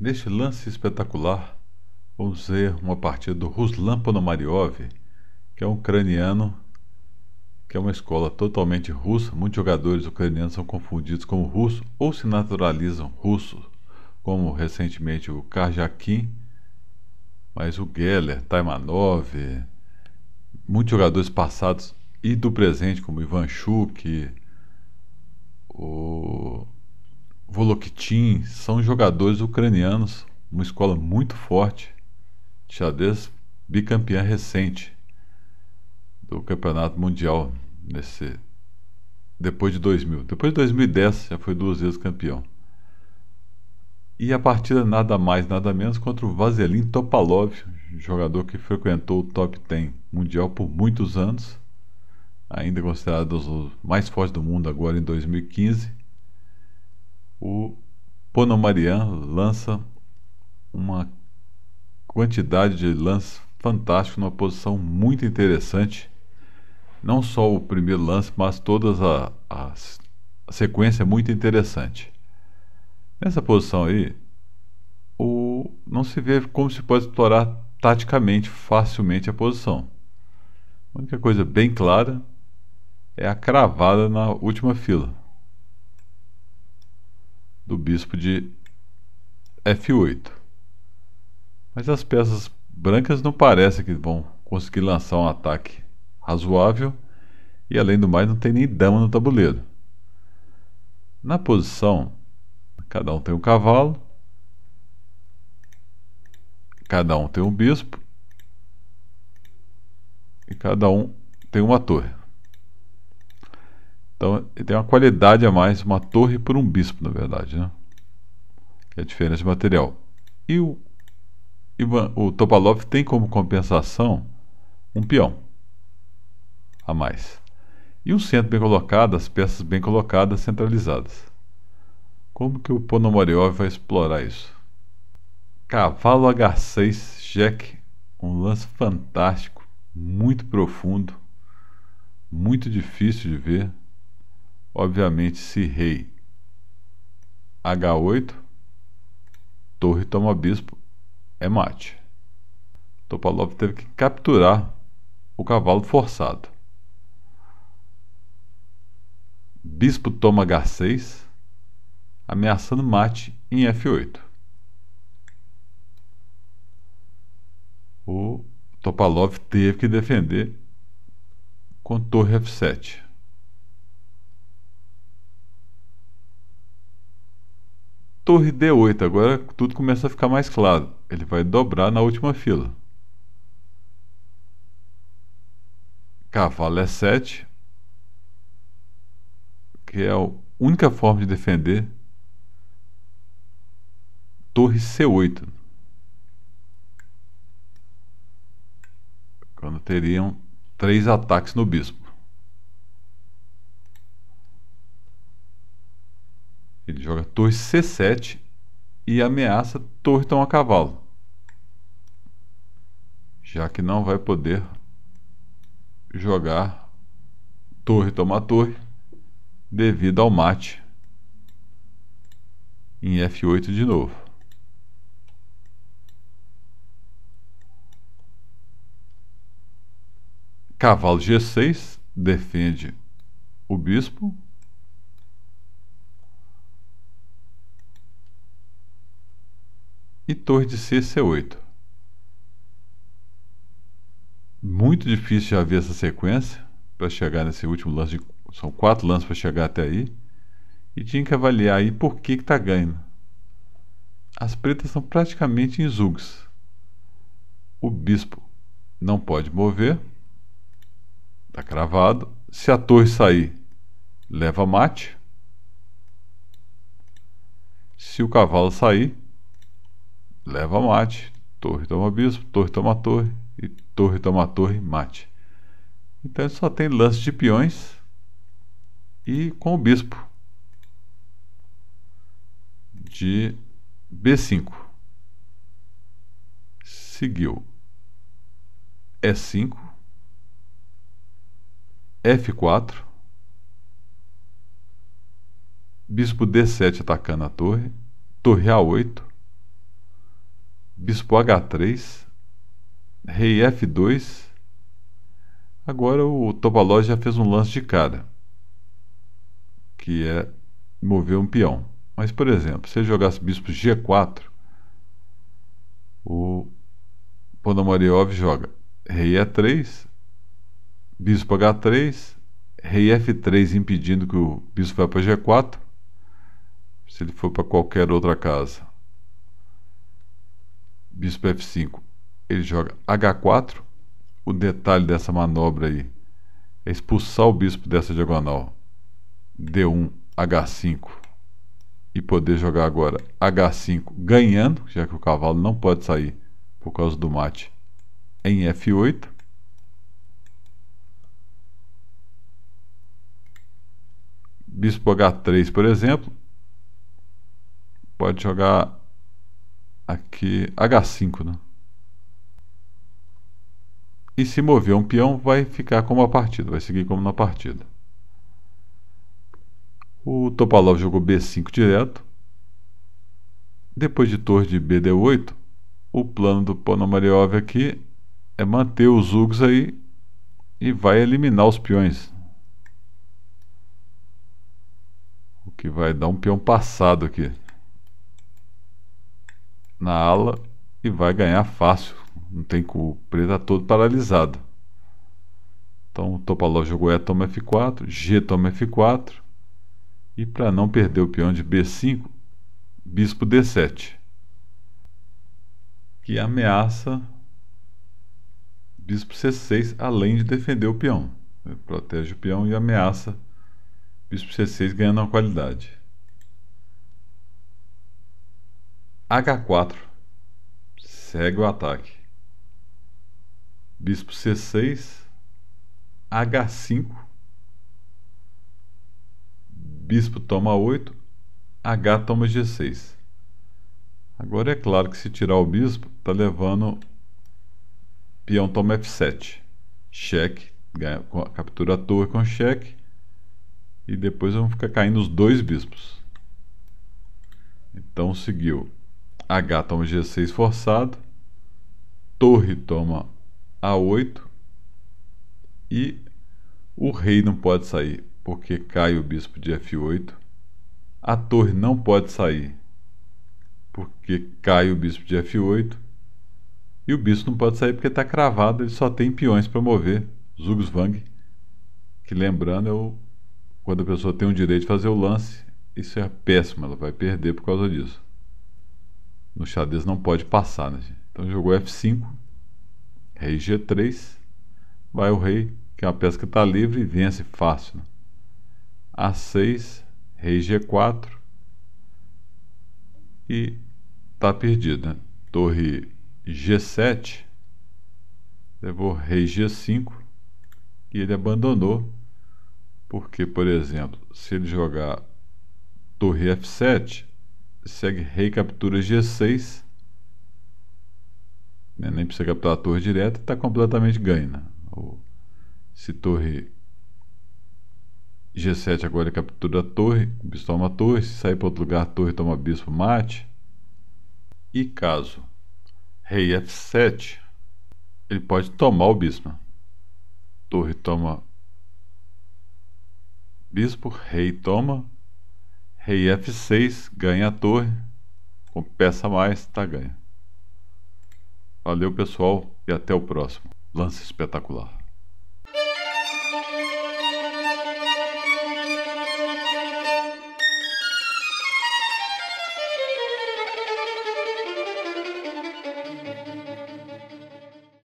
Neste lance espetacular, vamos ver uma partida do Ruslan Ponomariov, que é um ucraniano, que é uma escola totalmente russa. Muitos jogadores ucranianos são confundidos como russos ou se naturalizam russos, como recentemente o Karjakin, mas o Geller, Taimanov, muitos jogadores passados e do presente, como Ivan Chuk, o Volokhin são jogadores ucranianos, uma escola muito forte, xadrez bicampeã recente do Campeonato Mundial nesse depois de 2000. Depois de 2010 já foi duas vezes campeão. E a partida nada mais, nada menos contra o Vaselin Topalov, jogador que frequentou o top 10 mundial por muitos anos, ainda considerado um dos mais fortes do mundo agora em 2015 o Ponomarian lança uma quantidade de lances fantásticos, numa posição muito interessante. Não só o primeiro lance, mas toda a, a, a sequência é muito interessante. Nessa posição aí, o, não se vê como se pode explorar taticamente, facilmente a posição. A única coisa bem clara é a cravada na última fila do bispo de F8. Mas as peças brancas não parece que vão conseguir lançar um ataque razoável e além do mais não tem nem dama no tabuleiro. Na posição, cada um tem um cavalo, cada um tem um bispo e cada um tem uma torre. Então, tem uma qualidade a mais, uma torre por um bispo, na verdade, né? é a diferença de material. E o, o Topalov tem como compensação um peão a mais. E um centro bem colocado, as peças bem colocadas, centralizadas. Como que o Ponomariov vai explorar isso? Cavalo H6, Jack, um lance fantástico, muito profundo, muito difícil de ver obviamente se rei H8, torre toma bispo, é mate. Topalov teve que capturar o cavalo forçado. Bispo toma H6, ameaçando mate em F8. O Topalov teve que defender com torre F7. torre D8. Agora tudo começa a ficar mais claro. Ele vai dobrar na última fila. Cavalo é E7, que é a única forma de defender. Torre C8. Quando teriam três ataques no bispo. Ele joga torre C7 e ameaça torre tão a cavalo. Já que não vai poder jogar torre toma torre devido ao mate em F8 de novo. Cavalo G6 defende o bispo e torre de c c8. Muito difícil já ver essa sequência para chegar nesse último lance. De, são quatro lances para chegar até aí. E tinha que avaliar aí por que está ganhando. As pretas são praticamente zugs. O bispo não pode mover. Está cravado. Se a torre sair, leva mate. Se o cavalo sair, leva mate, torre toma bispo, torre toma torre, e torre toma torre, mate. Então ele só tem lance de peões e com o bispo de B5. Seguiu E5, F4, bispo D7 atacando a torre, torre A8, bispo h3, rei f2. Agora o Topalov já fez um lance de cara, que é mover um peão. Mas, por exemplo, se ele jogasse bispo g4, o Ponomariov joga rei e3, bispo h3, rei f3 impedindo que o bispo vá para g4. Se ele for para qualquer outra casa, bispo f5, ele joga h4. O detalhe dessa manobra aí é expulsar o bispo dessa diagonal. d1, h5 e poder jogar agora h5 ganhando, já que o cavalo não pode sair por causa do mate em f8. Bispo h3, por exemplo, pode jogar aqui H5, né? E se mover um peão, vai ficar como a partida, vai seguir como na partida. O Topalov jogou B5 direto. Depois de torre de B D8, o plano do Ponomariov aqui é manter os Ugs aí e vai eliminar os peões. O que vai dar um peão passado aqui na ala e vai ganhar fácil. Não tem com O preto está todo paralisado. Então, Topalov jogou E toma F4, G toma F4. E para não perder o peão de B5, bispo D7. Que ameaça bispo C6, além de defender o peão. Ele protege o peão e ameaça bispo C6 ganhando a qualidade. H4 segue o ataque. Bispo C6, H5. Bispo toma 8, H toma G6. Agora é claro que se tirar o bispo, está levando peão toma F7. Cheque, ganha, captura a torre com cheque. E depois vão ficar caindo os dois bispos. Então seguiu h toma g6 forçado, torre toma a8 e o rei não pode sair, porque cai o bispo de f8. A torre não pode sair, porque cai o bispo de f8. E o bispo não pode sair porque está cravado, ele só tem peões para mover. Zugzwang, que lembrando, é o, quando a pessoa tem o direito de fazer o lance, isso é péssimo, ela vai perder por causa disso no xadrez não pode passar, né, Então jogou F5, rei G3, vai o rei, que é uma peça que está livre e vence fácil. Né? A6, rei G4 e está perdido, né? Torre G7 levou rei G5 e ele abandonou porque, por exemplo, se ele jogar torre F7 segue rei captura G6. Né? Nem precisa capturar a torre direta, está completamente ganho. Né? Se torre G7 agora é captura a torre, o bispo toma a torre, se sair para outro lugar, a torre toma bispo, mate. E caso rei F7, ele pode tomar o bispo. Né? Torre toma bispo, rei toma, Rei F6, ganha a torre. Com peça mais, tá ganha. Valeu, pessoal, e até o próximo. Lance espetacular.